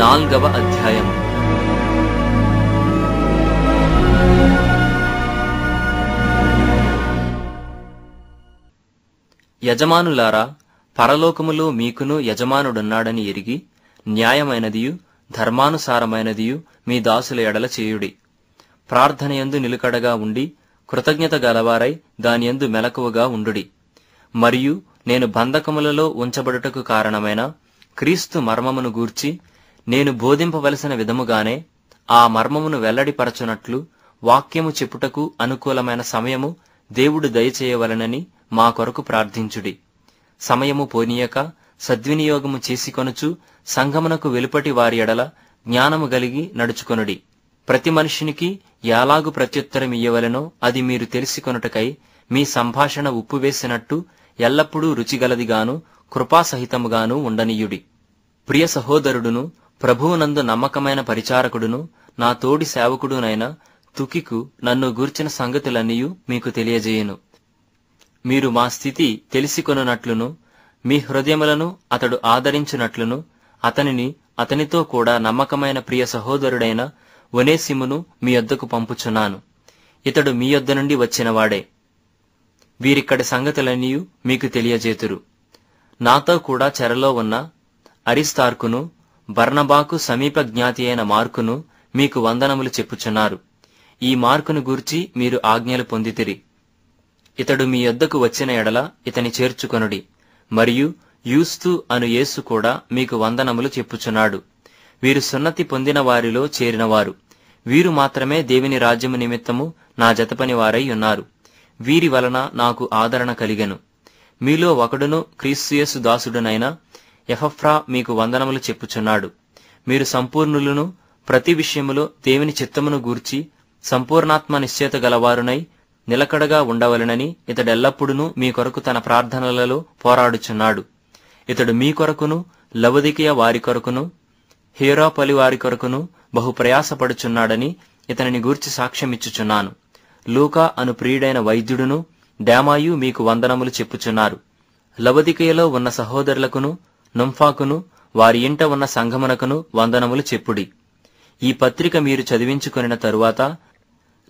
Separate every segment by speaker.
Speaker 1: నాల్గవ అధ్యాయం యజమానులారా పరలోకములో మీకును యజమానుడున్నాడని ఎరిగి న్యాయమైనదియు ధర్మానుసారమైనదియు మీ దాసుల ఎడల చేయుడి ప్రార్థనయందు నిలుకడగా ఉండి కృతజ్ఞత గలవారై దానియందు మెలకువగా ఉండుడి మరియు నేను బంధకములలో ఉంచబడుటకు కారణమైన క్రీస్తు మర్మమును గూర్చి నేను బోధింపవలసిన విధముగానే ఆ మర్మమును వెల్లడిపరచునట్లు వాక్యము చెప్పుటకు అనుకూలమైన సమయము దేవుడు దయచేయవలనని మా కొరకు ప్రార్థించుడి సమయము పోనీయక సద్వినియోగము చేసికొనుచు సంగమునకు వెలుపటి వారి ఎడల జ్ఞానము గలిగి నడుచుకొనుడి ప్రతి మనిషినికి ఎలాగు ప్రత్యుత్తరం ఇయ్యవలెనో అది మీరు తెలిసికొనుటకై మీ సంభాషణ ఉప్పువేసినట్టు ఎల్లప్పుడూ రుచిగలదిగాను కృపాసహితముగాను ఉండనీయుడి ప్రియ సహోదరుడును ప్రభువునందు నమ్మకమైన పరిచారకుడును నా తోడి సేవకుడునైన తుకికు నన్ను గూర్చిన సంగతులన్నీ మీకు తెలియజేయును మీరు మా స్థితి తెలిసికొనున్నట్లును మీ హృదయములను అతడు ఆదరించినట్లును అతనిని అతనితో కూడా నమ్మకమైన ప్రియ సహోదరుడైన వనేసిమును మీ యొద్దకు పంపుచున్నాను ఇతడు మీ యొద్ద నుండి వచ్చినవాడే వీరిక్కడి సంగతులన్నీ మీకు తెలియజేతురు నాతో కూడా చెరలో ఉన్న అరిస్తార్కును బర్ణబాకు సమీప జ్ఞాతి అయిన మార్కును మీకు వందనములు చెప్పుచున్నారు ఈ మార్కును గూర్చి మీరు ఆజ్ఞలు పొందితిరి ఇతడు మీ యొద్దకు వచ్చిన ఎడల ఇతని చేర్చుకొనుడి మరియు యూస్తు అను యేసు కూడా మీకు వందనములు చెప్పుచున్నాడు వీరు సున్నతి పొందిన వారిలో చేరినవారు వీరు మాత్రమే దేవుని రాజ్యము నిమిత్తము నా జతపని వారై ఉన్నారు వీరి వలన నాకు ఆదరణ కలిగెను మీలో ఒకడును క్రీస్తుయేసు దాసుడునైనా యహఫ్రా మీకు వందనములు చెప్పుచున్నాడు మీరు సంపూర్ణులను ప్రతి విషయములో దేవుని చిత్తమును గూర్చి సంపూర్ణాత్మ నిశ్చేత గలవారునై నిలకడగా ఉండవలెనని ఇతడెల్లప్పుడూ మీ కొరకు తన ప్రార్థనలలో పోరాడుచున్నాడు ఇతడు మీ కొరకును లవదికియ వారి కొరకును హీరోపలి వారి కొరకును బహు ప్రయాసపడుచున్నాడని ఇతనిని గూర్చి సాక్ష్యమిచ్చుచున్నాను లూకా అను ప్రియుడైన వైద్యుడును డామాయు మీకు వందనములు చెప్పుచున్నారు లవదికయలో ఉన్న సహోదరులకును నుంఫాకును వారి ఇంట ఉన్న సంఘమునకును వందనములు చెప్పుడి ఈ పత్రిక మీరు చదివించుకొనిన తరువాత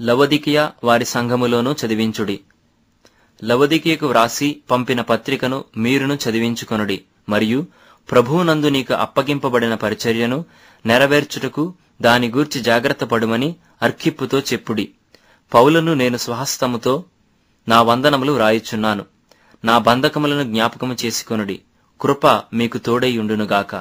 Speaker 1: లవదికియా వారి సంఘములోనూ చదివించుడి లవదికియకు వ్రాసి పంపిన పత్రికను మీరును చదివించుకొనుడి మరియు ప్రభువునందు నీకు అప్పగింపబడిన పరిచర్యను నెరవేర్చుటకు దాని గూర్చి జాగ్రత్త పడుమని అర్కిప్పుతో చెప్పుడి పౌలను నేను స్వహస్తముతో నా వందనములు వ్రాయిచున్నాను నా బంధకములను జ్ఞాపకము చేసుకొనుడి కృప మీకు తోడై ఉండునుగాక